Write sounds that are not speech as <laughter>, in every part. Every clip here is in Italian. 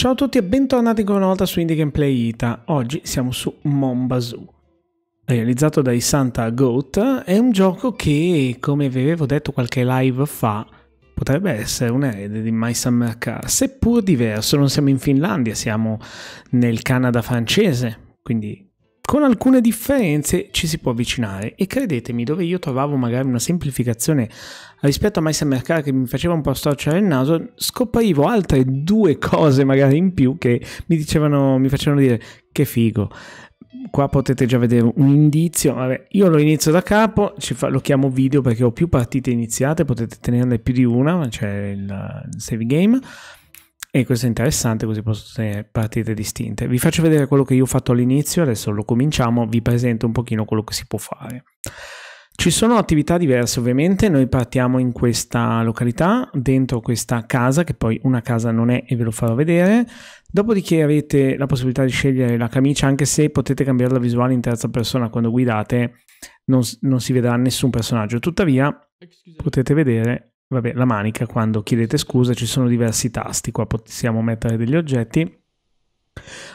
Ciao a tutti e bentornati ancora una volta su Indie Gameplay Ita. Oggi siamo su Mombazoo. Realizzato dai Santa Goat, è un gioco che, come vi avevo detto qualche live fa, potrebbe essere un erede di My Summer Car, seppur diverso. Non siamo in Finlandia, siamo nel Canada francese, quindi con alcune differenze ci si può avvicinare e credetemi, dove io trovavo magari una semplificazione rispetto a Meister Mercare che mi faceva un po' storcere il naso, scoprivo altre due cose magari in più che mi dicevano, mi facevano dire che figo. Qua potete già vedere un indizio, Vabbè, io lo inizio da capo, fa, lo chiamo video perché ho più partite iniziate, potete tenerne più di una, c'è cioè il, il save game. E questo è interessante così posso tenere partite distinte. Vi faccio vedere quello che io ho fatto all'inizio, adesso lo cominciamo, vi presento un pochino quello che si può fare. Ci sono attività diverse ovviamente, noi partiamo in questa località, dentro questa casa, che poi una casa non è e ve lo farò vedere, dopodiché avete la possibilità di scegliere la camicia, anche se potete cambiare la visuale in terza persona quando guidate, non, non si vedrà nessun personaggio, tuttavia potete vedere Vabbè, la manica, quando chiedete scusa ci sono diversi tasti, qua possiamo mettere degli oggetti.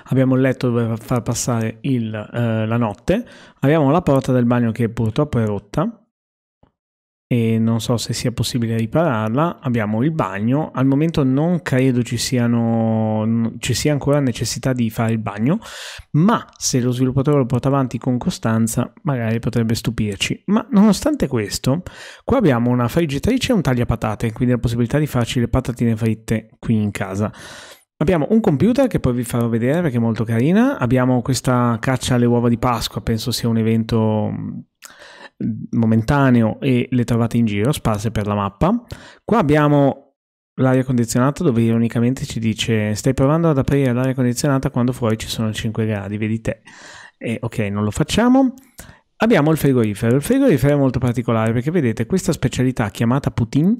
Abbiamo il letto dove far passare il, eh, la notte, abbiamo la porta del bagno che purtroppo è rotta, e non so se sia possibile ripararla. Abbiamo il bagno, al momento non credo ci, siano, ci sia ancora necessità di fare il bagno, ma se lo sviluppatore lo porta avanti con costanza magari potrebbe stupirci. Ma nonostante questo, qua abbiamo una friggitrice e un tagliapatate, quindi la possibilità di farci le patatine fritte qui in casa. Abbiamo un computer che poi vi farò vedere perché è molto carina, abbiamo questa caccia alle uova di Pasqua, penso sia un evento momentaneo e le trovate in giro, sparse per la mappa. Qua abbiamo l'aria condizionata dove ironicamente ci dice stai provando ad aprire l'aria condizionata quando fuori ci sono 5 gradi, vedi te. E, ok, non lo facciamo. Abbiamo il frigorifero. Il frigorifero è molto particolare perché vedete questa specialità chiamata Putin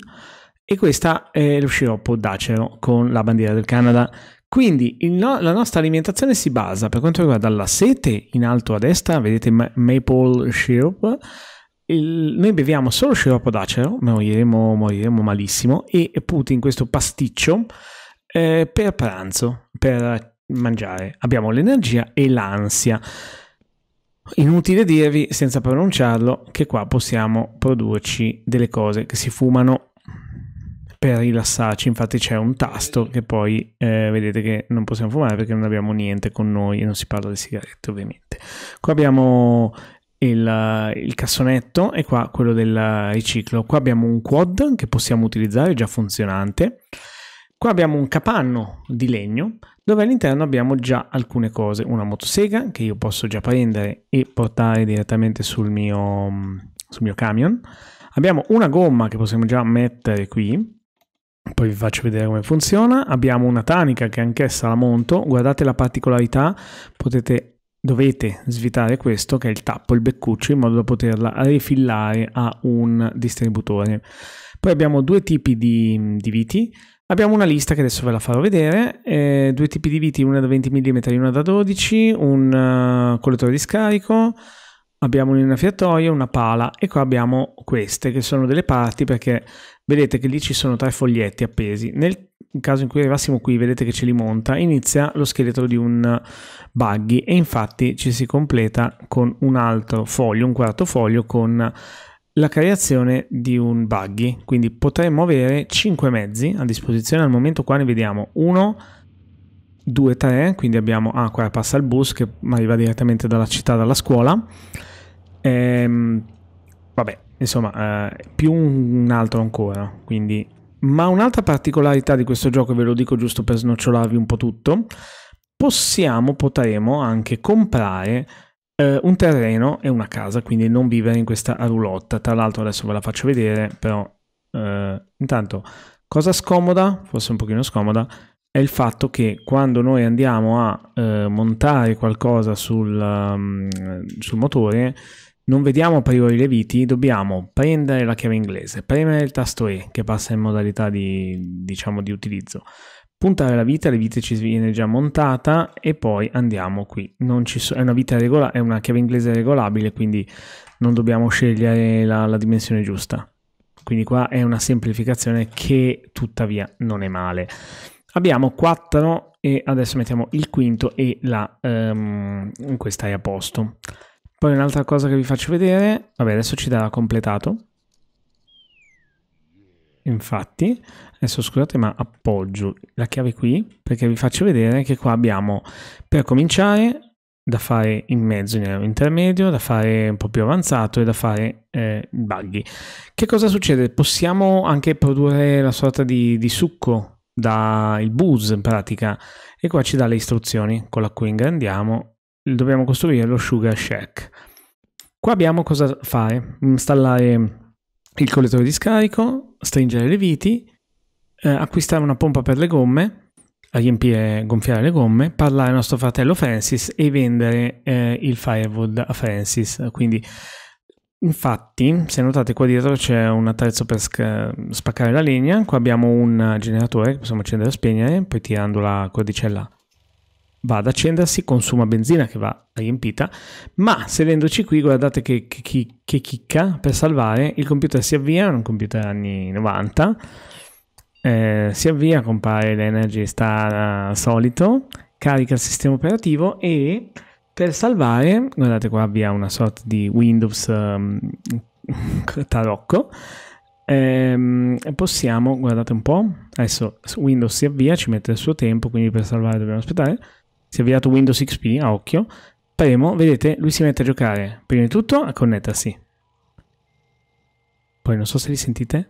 e questa è eh, lo sciroppo d'acero con la bandiera del Canada. Quindi no, la nostra alimentazione si basa per quanto riguarda la sete in alto a destra, vedete maple syrup, il, noi beviamo solo sciroppo d'acero, moriremo, moriremo malissimo, e Putin questo pasticcio eh, per pranzo, per mangiare. Abbiamo l'energia e l'ansia. Inutile dirvi, senza pronunciarlo, che qua possiamo produrci delle cose che si fumano per rilassarci. Infatti c'è un tasto che poi eh, vedete che non possiamo fumare perché non abbiamo niente con noi e non si parla di sigarette ovviamente. Qua abbiamo il, il cassonetto e qua quello del riciclo. Qua abbiamo un quad che possiamo utilizzare, già funzionante. Qua abbiamo un capanno di legno dove all'interno abbiamo già alcune cose, una motosega che io posso già prendere e portare direttamente sul mio, sul mio camion. Abbiamo una gomma che possiamo già mettere qui, poi vi faccio vedere come funziona. Abbiamo una tanica che anch'essa la monto, guardate la particolarità, potete dovete svitare questo che è il tappo, il beccuccio, in modo da poterla rifillare a un distributore. Poi abbiamo due tipi di, di viti, abbiamo una lista che adesso ve la farò vedere, eh, due tipi di viti, una da 20 mm e una da 12, un uh, collettore di scarico, abbiamo una fiatoia, una pala e qua abbiamo queste che sono delle parti perché vedete che lì ci sono tre foglietti appesi. Nel in caso in cui arrivassimo qui, vedete che ce li monta, inizia lo scheletro di un eh, buggy e infatti ci si completa con un altro foglio, un quarto foglio con la creazione di un buggy. Quindi potremmo avere 5 mezzi a disposizione, al momento qua ne vediamo uno, 2, 3, quindi abbiamo, ah qua passa il bus che arriva direttamente dalla città, dalla scuola, ehm, vabbè, insomma, eh, più un altro ancora, quindi ma un'altra particolarità di questo gioco, ve lo dico giusto per snocciolarvi un po' tutto, possiamo, potremo anche comprare eh, un terreno e una casa, quindi non vivere in questa roulotte. Tra l'altro adesso ve la faccio vedere, però eh, intanto cosa scomoda, forse un pochino scomoda, è il fatto che quando noi andiamo a eh, montare qualcosa sul, um, sul motore non vediamo priori le viti, dobbiamo prendere la chiave inglese, premere il tasto E che passa in modalità di, diciamo, di utilizzo, puntare la vita, la vita ci viene già montata e poi andiamo qui. Non ci So, è, una regola, è una chiave inglese regolabile, quindi non dobbiamo scegliere la, la, dimensione giusta. Quindi qua è una semplificazione che tuttavia non è male. Abbiamo 4 e adesso mettiamo il quinto e la, um, questa è a posto. Poi un'altra cosa che vi faccio vedere, vabbè adesso ci darà completato. Infatti, adesso scusate ma appoggio la chiave qui perché vi faccio vedere che qua abbiamo per cominciare da fare in mezzo, in intermedio, da fare un po' più avanzato e da fare eh, buggy. Che cosa succede? Possiamo anche produrre la sorta di, di succo dal booze in pratica e qua ci dà le istruzioni con la cui ingrandiamo dobbiamo costruire lo Sugar Shack. Qua abbiamo cosa fare, installare il collettore di scarico, stringere le viti, eh, acquistare una pompa per le gomme, riempire e gonfiare le gomme, parlare al nostro fratello Francis e vendere eh, il Firewood a Francis. Quindi, infatti, se notate qua dietro c'è un attrezzo per spaccare la legna, qua abbiamo un generatore che possiamo accendere e spegnere, poi tirando la cordicella va ad accendersi, consuma benzina che va riempita, ma sedendoci qui guardate che, che, che chicca per salvare, il computer si avvia, è un computer anni 90, eh, si avvia, compare l'Energy Star solito, carica il sistema operativo e per salvare, guardate qua avvia una sorta di Windows um, <laughs> tarocco, ehm, possiamo, guardate un po', adesso Windows si avvia, ci mette il suo tempo, quindi per salvare dobbiamo aspettare, si è avviato Windows XP a occhio, premo, vedete, lui si mette a giocare, prima di tutto a connettersi. Poi non so se li sentite,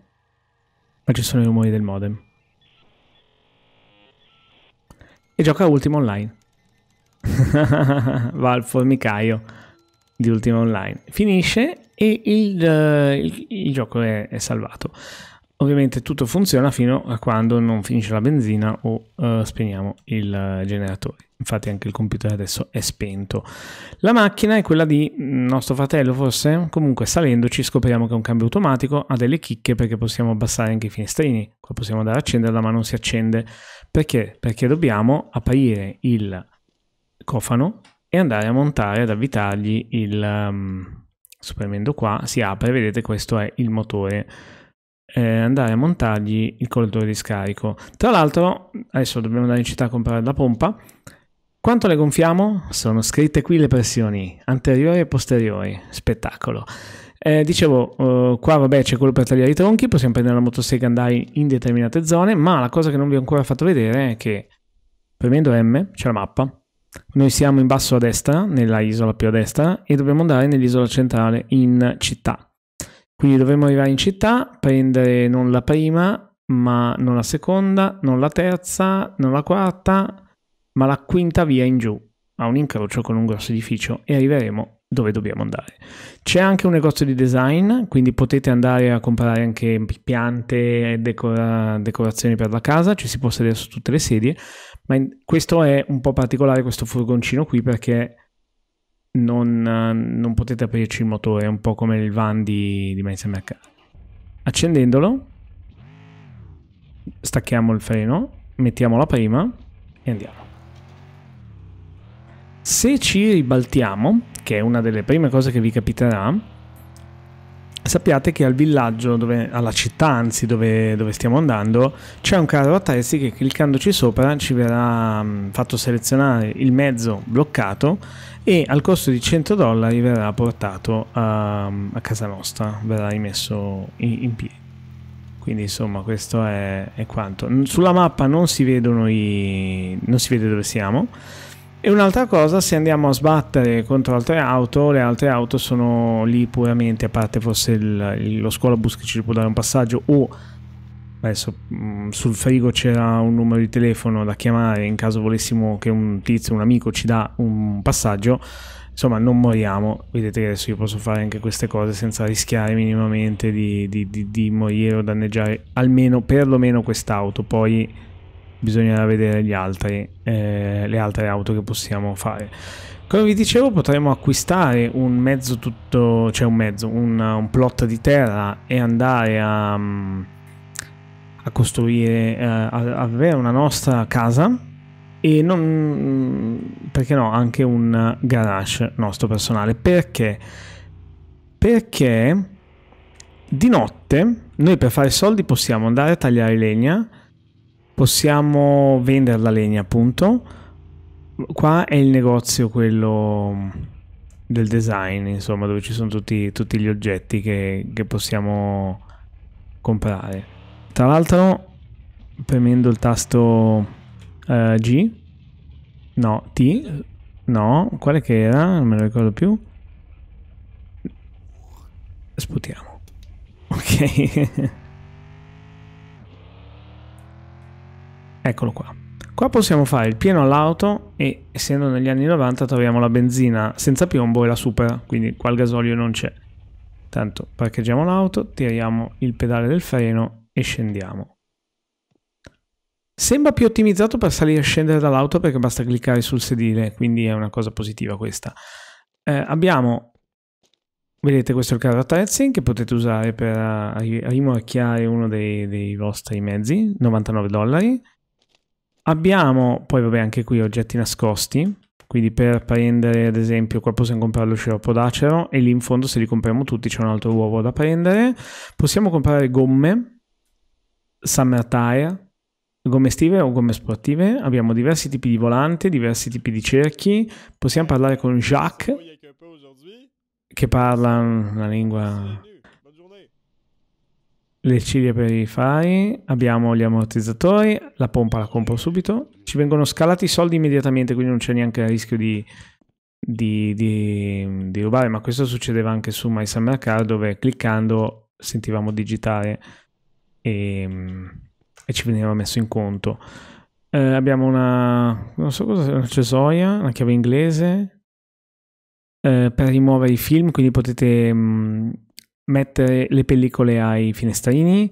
ma ci sono i rumori del modem. E gioca Ultimo Online. <laughs> Va al formicaio di Ultimo Online. Finisce e il, eh, il, il gioco è, è salvato. Ovviamente tutto funziona fino a quando non finisce la benzina o uh, spegniamo il eh, generatore. Infatti anche il computer adesso è spento. La macchina è quella di mm, nostro fratello forse? Comunque salendoci scopriamo che è un cambio automatico, ha delle chicche perché possiamo abbassare anche i finestrini. Qua possiamo andare a accenderla ma non si accende. Perché? Perché dobbiamo aprire il cofano e andare a montare, ad avvitargli il... Um, mm, spremendo qua si apre, vedete questo è il motore eh, andare a montargli il collettore di scarico. Tra l'altro, adesso dobbiamo andare in città a comprare la pompa. Quanto le gonfiamo? Sono scritte qui le pressioni, anteriori e posteriori. Spettacolo. Eh, dicevo, eh, qua vabbè c'è quello per tagliare i tronchi, possiamo prendere la motosega e andare in determinate zone, ma la cosa che non vi ho ancora fatto vedere è che premendo M c'è la mappa, noi siamo in basso a destra, nella isola più a destra, e dobbiamo andare nell'isola centrale in città. Quindi dovremmo arrivare in città, prendere non la prima, ma non la seconda, non la terza, non la quarta, ma la quinta via in giù, a un incrocio con un grosso edificio e arriveremo dove dobbiamo andare. C'è anche un negozio di design, quindi potete andare a comprare anche piante e decora- decorazioni per la casa, ci si può sedere su tutte le sedie, ma in- questo è un po' particolare questo furgoncino qui perché non, non, potete aprirci il motore, è un po' come il van di, di Mesa Mercati. Accendendolo, stacchiamo il freno, mettiamo la prima e andiamo. Se ci ribaltiamo, che è una delle prime cose che vi capiterà, sappiate che al villaggio, dove, alla città anzi dove, dove stiamo andando, c'è un carro attrezzi che cliccandoci sopra ci verrà fatto selezionare il mezzo bloccato e al costo di 100 dollari verrà portato a, a casa nostra, verrà rimesso in, in piedi. Quindi insomma questo è, è, quanto. Sulla mappa non si, vedono i, non si vede dove siamo. E un'altra cosa, se andiamo a sbattere contro altre auto, le altre auto sono lì puramente, a parte forse il, lo scuolabus che ci può dare un passaggio o adesso mm, sul frigo c'era un numero di telefono da chiamare in caso volessimo che un tizio, un amico ci dà un passaggio. Insomma, non moriamo. Vedete che adesso io posso fare anche queste cose senza rischiare minimamente di, di, di, di morire o danneggiare almeno, perlomeno quest'auto. Poi bisognerà vedere gli altri, eh, le altre auto che possiamo fare. Come vi dicevo potremmo acquistare un mezzo tutto, cioè un mezzo, un, un plot di terra e andare a... Um, a costruire, eh, ad avere una nostra casa e non, perché no, anche un garage nostro personale. Perché? Perché di notte noi per fare soldi possiamo andare a tagliare legna, possiamo vendere la legna appunto. Qua è il negozio quello del design, insomma, dove ci sono tutti, tutti gli oggetti che, che possiamo comprare. Tra l'altro, premendo il tasto eh, G, no, T, no, quale che era? Non me lo ricordo più. Sputiamo. Ok. <laughs> Eccolo qua. Qua possiamo fare il pieno all'auto e essendo negli anni 90 troviamo la benzina senza piombo e la supera, quindi qua il gasolio non c'è. Tanto parcheggiamo l'auto, tiriamo il pedale del freno e scendiamo. Sembra più ottimizzato per salire e scendere dall'auto perché basta cliccare sul sedile, quindi è una cosa positiva questa. Eh, abbiamo, vedete questo è il carro attrezzi che potete usare per eh, rimorchiare uno dei, dei vostri mezzi, 99 dollari. Abbiamo, poi vabbè anche qui oggetti nascosti, quindi per prendere ad esempio qua possiamo comprare lo sciroppo d'acero e lì in fondo se li compriamo tutti c'è un altro uovo da prendere possiamo comprare gomme summer tire, gomme estive o gomme sportive, abbiamo diversi tipi di volante, diversi tipi di cerchi, possiamo parlare con Jacques che parla una lingua le ciglia per i fari, abbiamo gli ammortizzatori, la pompa la compro subito, ci vengono scalati i soldi immediatamente quindi non c'è neanche il rischio di, di, di, di rubare ma questo succedeva anche su My Summer Car dove cliccando sentivamo digitare e, ehm, e ci veniva messo in conto. Eh, abbiamo una, non so cosa, una cesoia, una chiave inglese eh, per rimuovere i film, quindi potete mh, mm, mettere le pellicole ai finestrini,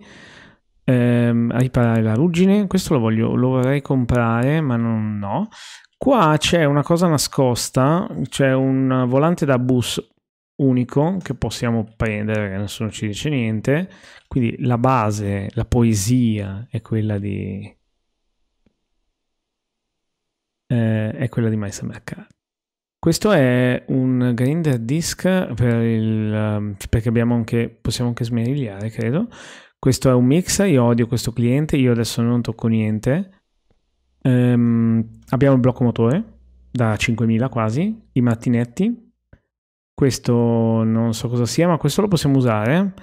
ehm, riparare la ruggine. Questo lo, voglio, lo vorrei comprare, ma non no. Qua c'è una cosa nascosta, c'è un volante da bus unico che possiamo prendere perché nessuno ci dice niente. Quindi la base, la poesia è quella di. Eh, è quella di Miles McCarthy. Questo è un grinder disc per il, ehm, perché anche, possiamo anche smerigliare, credo. Questo è un mix, io odio questo cliente, io adesso non tocco niente. Um, abbiamo il blocco motore da 5000 quasi, i mattinetti, questo non so cosa sia, ma questo lo possiamo usare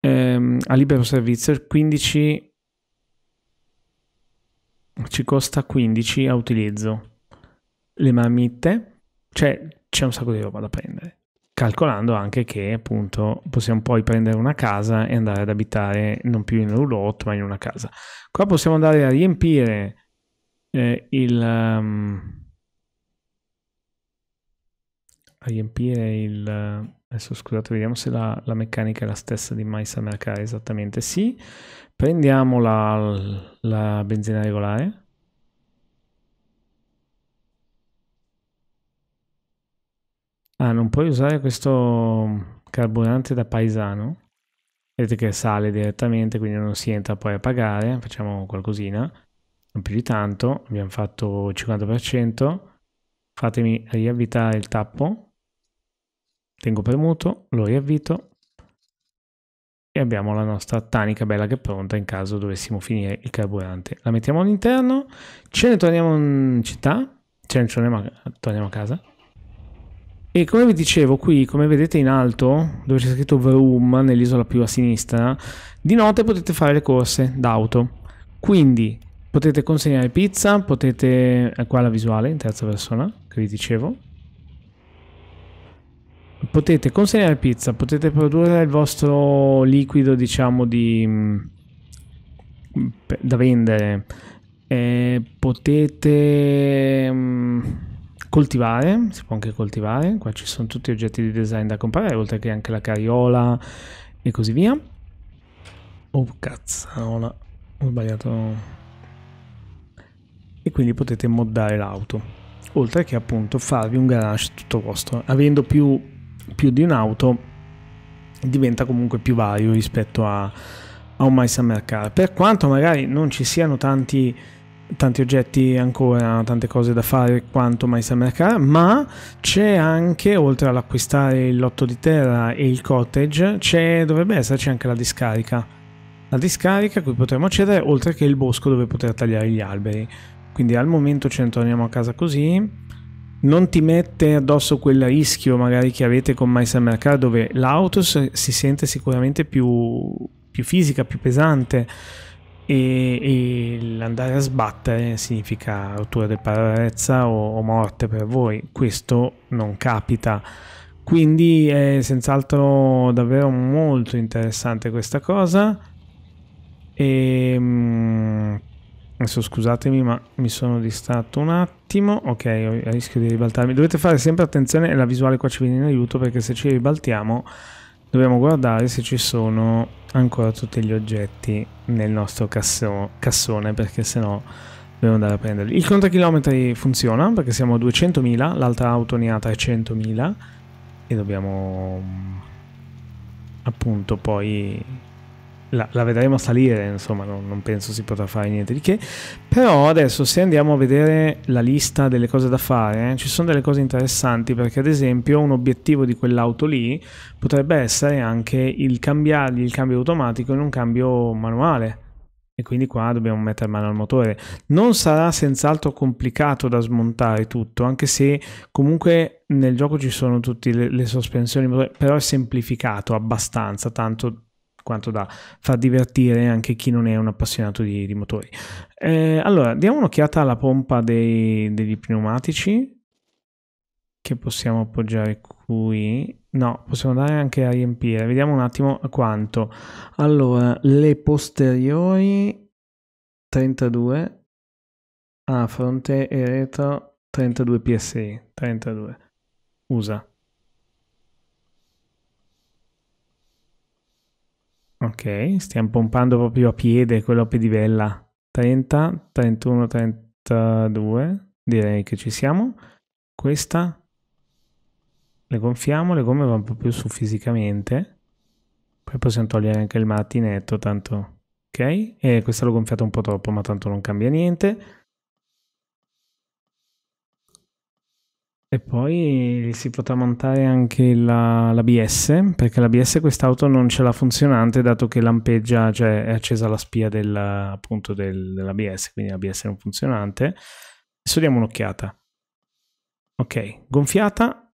ehm, a libero servizio. 15 ci costa 15 a utilizzo. Le marmitte, cioè c'è un sacco di roba da prendere. Calcolando anche che appunto possiamo poi prendere una casa e andare ad abitare non più in un roulotte ma in una casa. Qua possiamo andare a riempire eh, il... Um, riempire il... Adesso scusate, vediamo se la, la meccanica è la stessa di mais Summer Car, esattamente sì. Prendiamo la, la benzina regolare. Ah, non puoi usare questo carburante da paesano. Vedete che sale direttamente, quindi non si entra poi a pagare. Facciamo qualcosina, non più di tanto. Abbiamo fatto il 50%. Fatemi riavvitare il tappo tengo premuto, lo riavvito e abbiamo la nostra tanica bella che è pronta in caso dovessimo finire il carburante. La mettiamo all'interno, ce ne torniamo in città, ce ne torniamo a, torniamo a casa. E come vi dicevo qui, come vedete in alto, dove c'è scritto Vroom, nell'isola più a sinistra, di notte potete fare le corse d'auto. Quindi potete consegnare pizza, potete... Eh, qua la visuale in terza persona, che vi dicevo potete consegnare pizza, potete produrre il vostro liquido, diciamo, di, mm, da vendere, eh, potete mh, mm, coltivare, si può anche coltivare, qua ci sono tutti gli oggetti di design da comprare, oltre che anche la cariola e così via. Oh cazzo, ho sbagliato. E quindi potete moddare l'auto oltre che appunto farvi un garage tutto vostro, avendo più più di un'auto diventa comunque più vario rispetto a, a un My Summer Car. Per quanto magari non ci siano tanti, tanti oggetti ancora, tante cose da fare quanto My Summer Car, ma c'è anche, oltre all'acquistare il lotto di terra e il cottage, dovrebbe esserci anche la discarica. La discarica a cui potremo accedere, oltre che il bosco dove poter tagliare gli alberi. Quindi al momento ce ne torniamo a casa così non ti mette addosso quel rischio magari che avete con Maisa Mercado dove l'auto si sente sicuramente più, più fisica, più pesante e, e l'andare a sbattere significa rottura del pararezza o, o morte per voi. Questo non capita. Quindi è senz'altro davvero molto interessante questa cosa. E ehm, Adesso scusatemi, ma mi sono distratto un attimo. Ok, rischio di ribaltarmi. Dovete fare sempre attenzione, la visuale qua ci viene in aiuto perché se ci ribaltiamo dobbiamo guardare se ci sono ancora tutti gli oggetti nel nostro casso cassone perché sennò dobbiamo andare a prenderli. Il contachilometri funziona perché siamo a 200.000, l'altra auto ne ha 300.000 e dobbiamo appunto poi la, la vedremo salire, insomma, no, non penso si potrà fare niente di che. Però adesso se andiamo a vedere la lista delle cose da fare, eh, ci sono delle cose interessanti perché ad esempio un obiettivo di quell'auto lì potrebbe essere anche il cambiargli il cambio automatico in un cambio manuale e quindi qua dobbiamo mettere mano al motore. Non sarà senz'altro complicato da smontare tutto, anche se comunque nel gioco ci sono tutte le, le sospensioni, però è semplificato abbastanza, tanto quanto da far divertire anche chi non è un appassionato di, di motori. Eh, allora, diamo un'occhiata alla pompa dei, degli pneumatici che possiamo appoggiare qui. No, possiamo andare anche a riempire. Vediamo un attimo quanto. Allora, le posteriori 32, a ah, fronte e retro 32 PSI, 32. Usa. Ok, stiamo pompando proprio a piede quello a pedivella. 30, 31, 32. Direi che ci siamo. Questa le gonfiamo, le gomme vanno proprio su fisicamente. Poi possiamo togliere anche il mattinetto, tanto... Ok? E questa l'ho gonfiata un po' troppo, ma tanto non cambia niente. E poi si potrà montare anche la, l'ABS, perché l'ABS quest'auto non ce l'ha funzionante dato che lampeggia, cioè è accesa la spia del, appunto del, dell'ABS, quindi l'ABS non funzionante. Adesso diamo un'occhiata. Ok, gonfiata,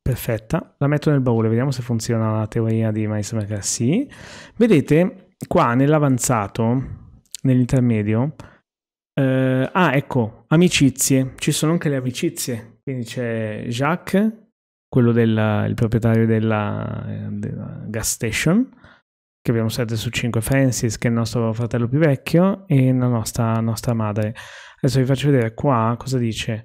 perfetta. La metto nel baule, vediamo se funziona la teoria di Maismaker. Sì. Vedete, qua nell'avanzato, nell'intermedio, eh, ah, ecco, amicizie. Ci sono anche le amicizie quindi c'è Jacques, quello del proprietario della, eh, della, gas station, che abbiamo 7 su 5, Francis, che è il nostro fratello più vecchio, e la nostra, nostra madre. Adesso vi faccio vedere qua cosa dice.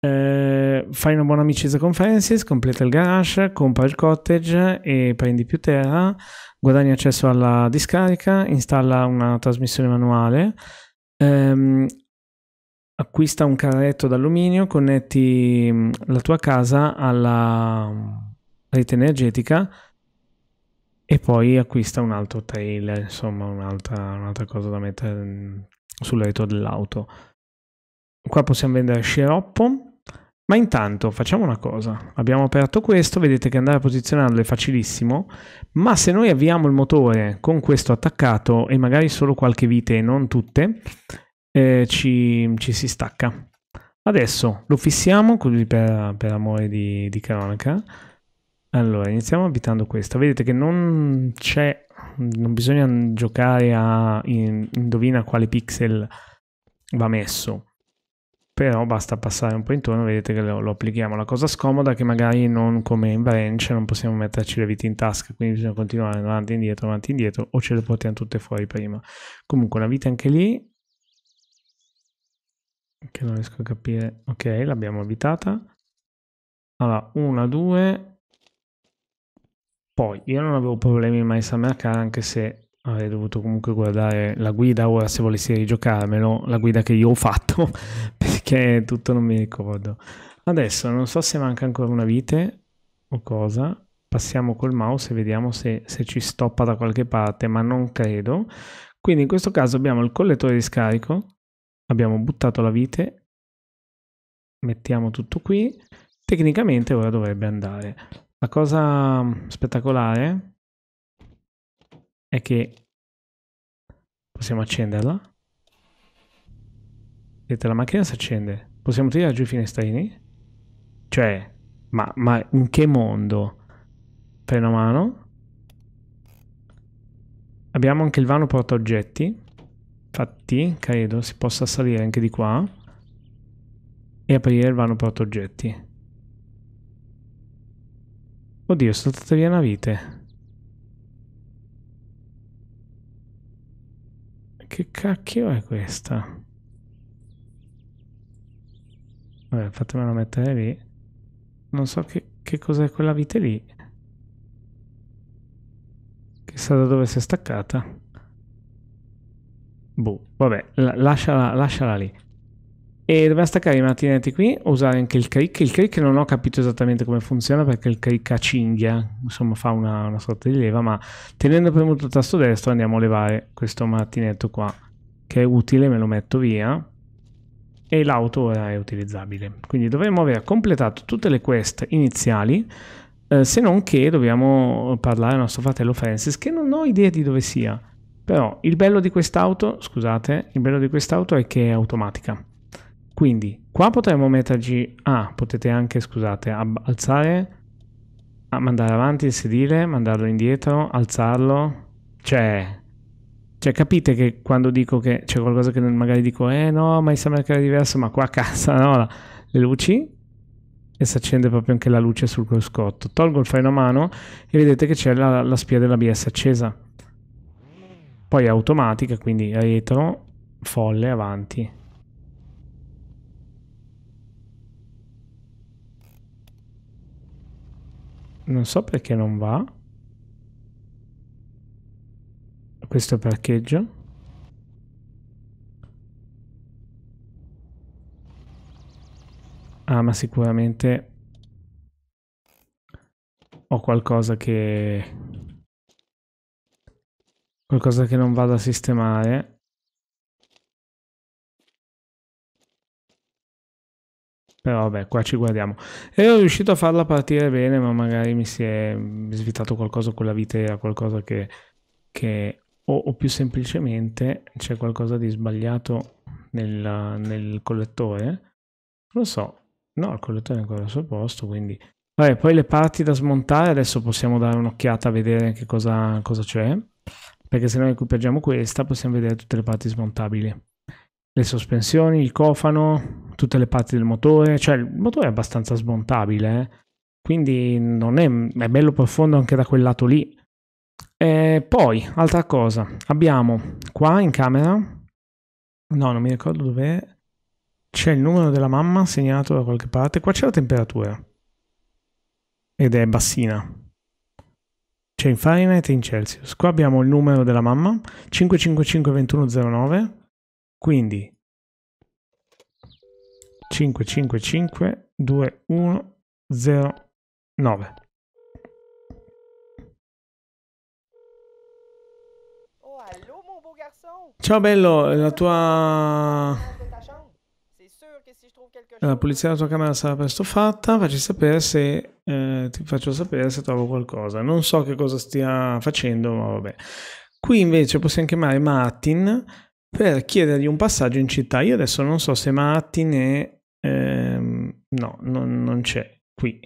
Eh, fai una buona amicizia con Francis, completa il garage, compra il cottage e prendi più terra, guadagni accesso alla discarica, installa una trasmissione manuale, ehm, acquista un carretto d'alluminio, connetti mm, la tua casa alla mm, rete energetica e poi acquista un altro trailer, insomma un'altra, un'altra cosa da mettere mm, sul retro dell'auto. Qua possiamo vendere sciroppo, ma intanto facciamo una cosa, abbiamo aperto questo, vedete che andare a posizionarlo è facilissimo, ma se noi avviamo il motore con questo attaccato e magari solo qualche vite e non tutte, eh, ci, ci, si stacca. Adesso lo fissiamo così per, per amore di, di cronaca. Allora, iniziamo abitando questa. Vedete che non c'è, non bisogna giocare a in, indovina quale pixel va messo. Però basta passare un po' intorno, vedete che lo, lo applichiamo. La cosa scomoda è che magari non come in branch non possiamo metterci le viti in tasca, quindi bisogna continuare avanti e indietro, avanti e indietro, o ce le portiamo tutte fuori prima. Comunque una vita anche lì, che non riesco a capire. Ok, l'abbiamo abitata. Allora, una, due. Poi, io non avevo problemi mai a marcare, anche se avrei dovuto comunque guardare la guida. Ora, se volessi rigiocarmelo, la guida che io ho fatto, <laughs> perché tutto non mi ricordo. Adesso, non so se manca ancora una vite o cosa. Passiamo col mouse e vediamo se, se ci stoppa da qualche parte, ma non credo. Quindi in questo caso abbiamo il collettore di scarico abbiamo buttato la vite, mettiamo tutto qui, tecnicamente ora dovrebbe andare. La cosa mm, spettacolare è che possiamo accenderla. Vedete, la macchina si accende. Possiamo tirare giù i finestrini? Cioè, ma, ma in che mondo? Freno a mano. Abbiamo anche il vano porta oggetti. Infatti, credo si possa salire anche di qua e aprire il vano porta oggetti. Oddio, sono saltata via una vite. Che cacchio è questa? Vabbè, fatemelo mettere lì. Non so che, che cos'è quella vite lì. Chissà da dove si è staccata. Boh, vabbè, lasciala, lasciala lì. E dobbiamo staccare i mattinetti qui, usare anche il click. Il click non ho capito esattamente come funziona perché il click a cinghia, insomma fa una, una sorta di leva, ma tenendo premuto il tasto destro andiamo a levare questo mattinetto qua, che è utile, me lo metto via, e l'auto ora è utilizzabile. Quindi dovremmo aver completato tutte le quest iniziali, eh, se non che dobbiamo parlare al nostro fratello Francis, che non ho idea di dove sia. Però il bello di quest'auto, scusate, il bello di quest'auto è che è automatica. Quindi qua potremmo metterci, ah, potete anche, scusate, alzare, mandare avanti il sedile, mandarlo indietro, alzarlo. Cioè, cioè capite che quando dico che c'è qualcosa che magari dico, eh no, ma mi sembra che era diverso, ma qua cazzo, no, le luci, e si accende proprio anche la luce sul cruscotto. Tolgo il freno a mano e vedete che c'è la, la spia BS accesa. Poi automatica, quindi retro, folle, avanti. Non so perché non va. Questo parcheggio. Ah, ma sicuramente ho qualcosa che qualcosa che non vado a sistemare. Però vabbè, qua ci guardiamo. Ero riuscito a farla partire bene, ma magari mi si è svitato qualcosa con la vitera, qualcosa che... che o, o, più semplicemente c'è qualcosa di sbagliato nel, nel collettore. Non lo so. No, il collettore è ancora al suo posto, quindi... Vabbè, poi le parti da smontare, adesso possiamo dare un'occhiata a vedere che cosa c'è perché se noi equipaggiamo questa possiamo vedere tutte le parti smontabili. Le sospensioni, il cofano, tutte le parti del motore, cioè il motore è abbastanza smontabile, eh? quindi non è, è bello profondo anche da quel lato lì. E poi, altra cosa, abbiamo qua in camera, no, non mi ricordo dov'è, c'è il numero della mamma segnato da qualche parte, qua c'è la temperatura ed è bassina, c'è in Fahrenheit e in Celsius. Qua abbiamo il numero della mamma, 555-2109, quindi 555-2109. Ciao bello, la tua la pulizia della tua camera sarà presto fatta, facci sapere se eh, ti faccio sapere se trovo qualcosa. Non so che cosa stia facendo, ma vabbè. Qui invece possiamo chiamare Martin per chiedergli un passaggio in città. Io adesso non so se Martin è... Ehm, no, non, non c'è qui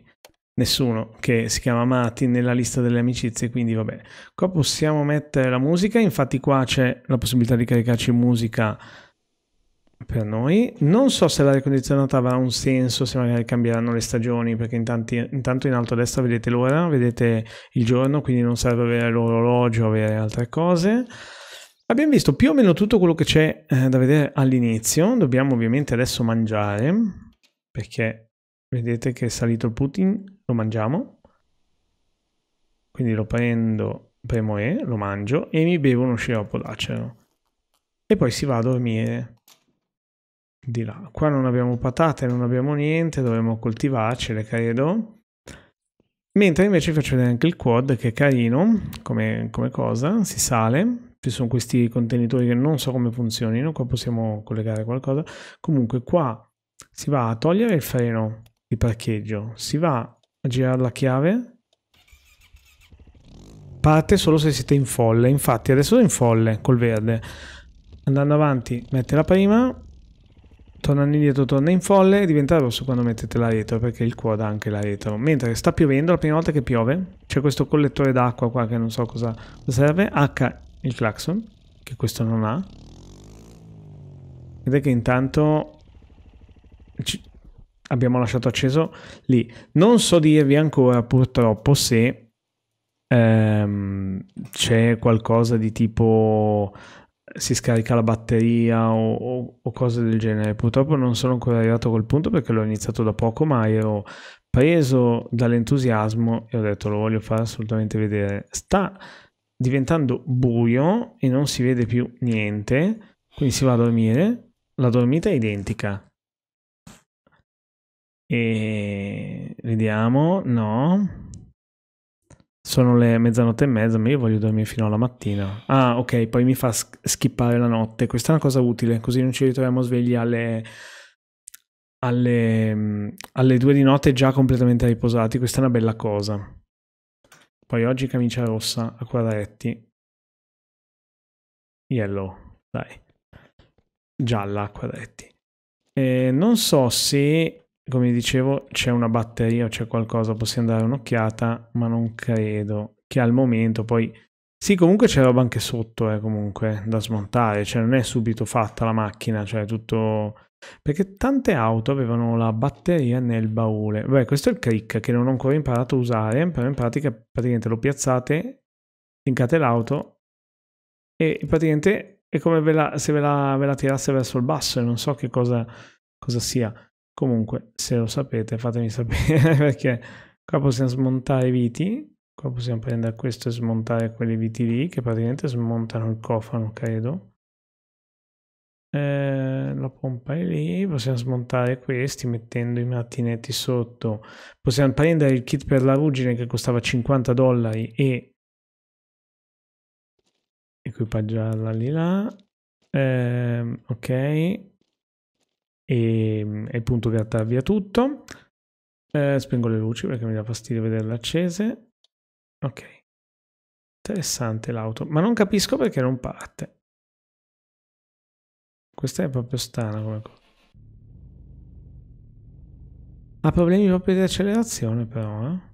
nessuno che si chiama Martin nella lista delle amicizie, quindi vabbè. Qua possiamo mettere la musica, infatti qua c'è la possibilità di caricarci musica per noi. Non so se l'aria condizionata avrà un senso, se magari cambieranno le stagioni, perché in intanto in alto a destra vedete l'ora, vedete il giorno, quindi non serve avere l'orologio, avere altre cose. Abbiamo visto più o meno tutto quello che c'è eh, da vedere all'inizio. Dobbiamo ovviamente adesso mangiare, perché vedete che è salito il Putin, lo mangiamo. Quindi lo prendo, premo E, lo mangio e mi bevo uno sciroppo d'acero. E poi si va a dormire di là. Qua non abbiamo patate, non abbiamo niente, dovremmo coltivarcele, credo. Mentre invece faccio vedere anche il quad che è carino come, come, cosa, si sale, ci sono questi contenitori che non so come funzionino, qua possiamo collegare qualcosa. Comunque qua si va a togliere il freno di parcheggio, si va a girare la chiave, parte solo se siete in folle, infatti adesso sono in folle col verde. Andando avanti mette la prima, tornando indietro torna in folle e diventa rosso quando mettete la retro perché il quad ha anche la retro mentre sta piovendo la prima volta che piove c'è questo collettore d'acqua qua che non so cosa serve H il clacson che questo non ha vedete che intanto abbiamo lasciato acceso lì non so dirvi ancora purtroppo se ehm, c'è qualcosa di tipo si scarica la batteria o, o, o, cose del genere. Purtroppo non sono ancora arrivato a quel punto perché l'ho iniziato da poco, ma ero preso dall'entusiasmo e ho detto lo voglio fare assolutamente vedere. Sta diventando buio e non si vede più niente, quindi si va a dormire. La dormita è identica. E vediamo, no, sono le mezzanotte e mezza, ma io voglio dormire fino alla mattina. Ah, ok, poi mi fa schippare la notte. Questa è una cosa utile, così non ci ritroviamo svegli alle, alle, mm, alle due di notte già completamente riposati. Questa è una bella cosa. Poi oggi camicia rossa a quadretti. Yellow, dai. Gialla a quadretti. Eh, non so se come dicevo, c'è una batteria o c'è qualcosa, possiamo dare un'occhiata, ma non credo che al momento poi... Sì, comunque c'è roba anche sotto, eh, comunque, da smontare, cioè non è subito fatta la macchina, cioè tutto... Perché tante auto avevano la batteria nel baule. Beh, questo è il click che non ho ancora imparato a usare, però in pratica praticamente lo piazzate, linkate l'auto e praticamente è come ve la, se ve la, ve la tirasse verso il basso e non so che cosa, cosa sia. Comunque, se lo sapete, fatemi sapere <laughs> perché qua possiamo smontare i viti. Qua possiamo prendere questo e smontare quei viti lì che praticamente smontano il cofano, credo. Eh, la pompa è lì, possiamo smontare questi mettendo i mattinetti sotto. Possiamo prendere il kit per la ruggine che costava 50 dollari e equipaggiarla lì là. Eh, ok, e, e punto per andare via tutto. Eh, spengo le luci perché mi dà fastidio vederle accese. Ok. Interessante l'auto, ma non capisco perché non parte. Questa è proprio strana come cosa. Ha problemi proprio di accelerazione però, eh?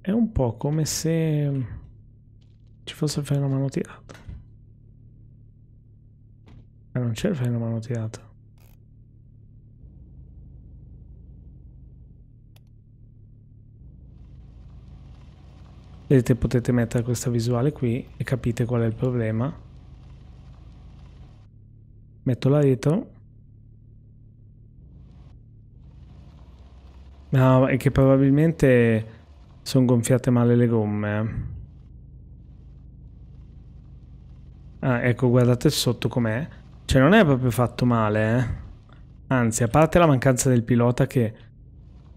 È un po' come se ci fosse il freno a mano tirato. Ma non c'è il freno a mano tirato. Vedete, potete mettere questa visuale qui e capite qual è il problema. Metto la retro. No, è che probabilmente sono gonfiate male le gomme. Eh. Ah, ecco, guardate sotto com'è. Cioè, non è proprio fatto male, eh. Anzi, a parte la mancanza del pilota che...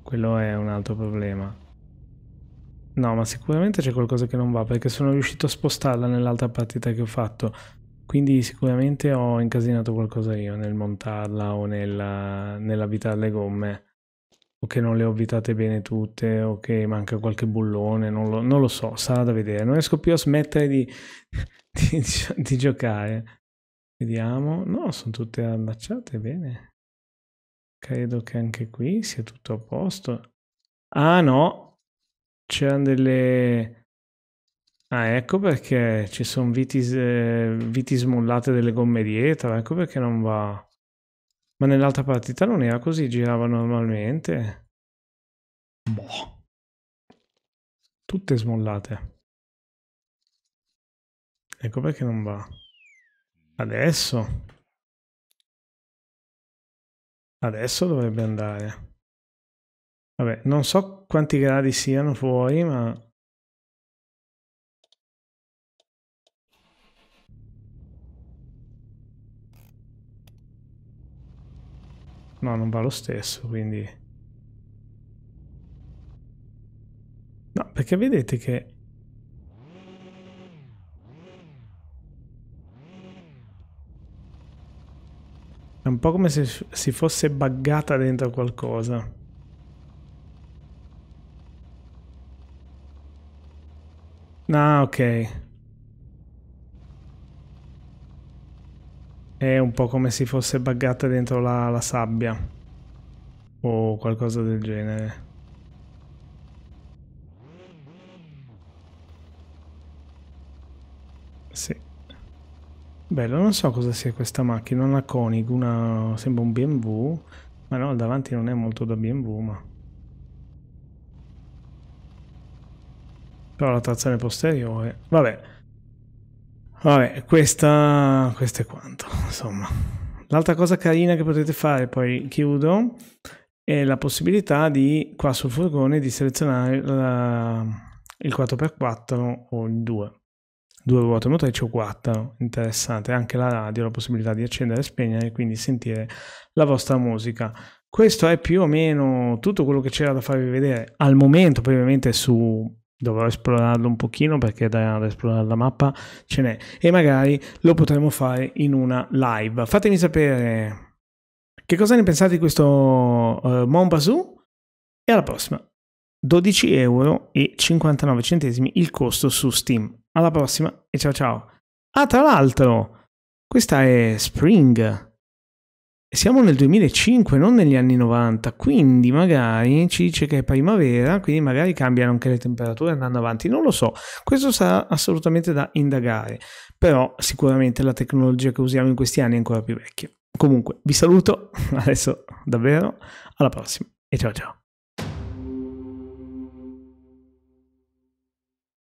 Quello è un altro problema. No, ma sicuramente c'è qualcosa che non va, perché sono riuscito a spostarla nell'altra partita che ho fatto. Quindi sicuramente ho incasinato qualcosa io nel montarla o nella, nell'avvitare le gomme. O che non le ho avvitate bene tutte, o che manca qualche bullone, non lo, non lo so, sarà da vedere. Non riesco più a smettere di... <laughs> di, di giocare. Vediamo. No, sono tutte allacciate bene. Credo che anche qui sia tutto a posto. Ah no, c'erano delle... Ah, ecco perché ci sono viti, eh, viti smollate delle gomme dietro, ecco perché non va. Ma nell'altra partita non era così, girava normalmente. Boh. Tutte smollate. Ecco perché non va. Adesso? Adesso dovrebbe andare. Vabbè, non so quanti gradi siano fuori, ma... No, non va lo stesso, quindi... No, perché vedete che È un po' come se si fosse buggata dentro qualcosa. Ah, ok. È un po' come se fosse buggata dentro la, la sabbia. O qualcosa del genere. Bello, non so cosa sia questa macchina, una Koenig, una... sembra un BMW, ma no, davanti non è molto da BMW, ma... Però la trazione posteriore... Vabbè. Vabbè, questa... questo è quanto, <laughs> insomma. L'altra cosa carina che potete fare, poi chiudo, è la possibilità di, qua sul furgone, di selezionare la... il 4x4 o il 2 due ruote motrici o quattro. Interessante anche la radio, la possibilità di accendere e spegnere e quindi sentire la vostra musica. Questo è più o meno tutto quello che c'era da farvi vedere al momento, poi ovviamente su dovrò esplorarlo un pochino perché da, esplorare la mappa ce n'è e magari lo potremo fare in una live. Fatemi sapere che cosa ne pensate di questo uh, eh, Mombazoo e alla prossima. 12,59 euro il costo su Steam. Alla prossima e ciao ciao. Ah, tra l'altro, questa è Spring. Siamo nel 2005, non negli anni 90, quindi magari ci dice che è primavera, quindi magari cambiano anche le temperature andando avanti, non lo so, questo sarà assolutamente da indagare, però sicuramente la tecnologia che usiamo in questi anni è ancora più vecchia. Comunque, vi saluto <laughs> adesso davvero, alla prossima e ciao ciao.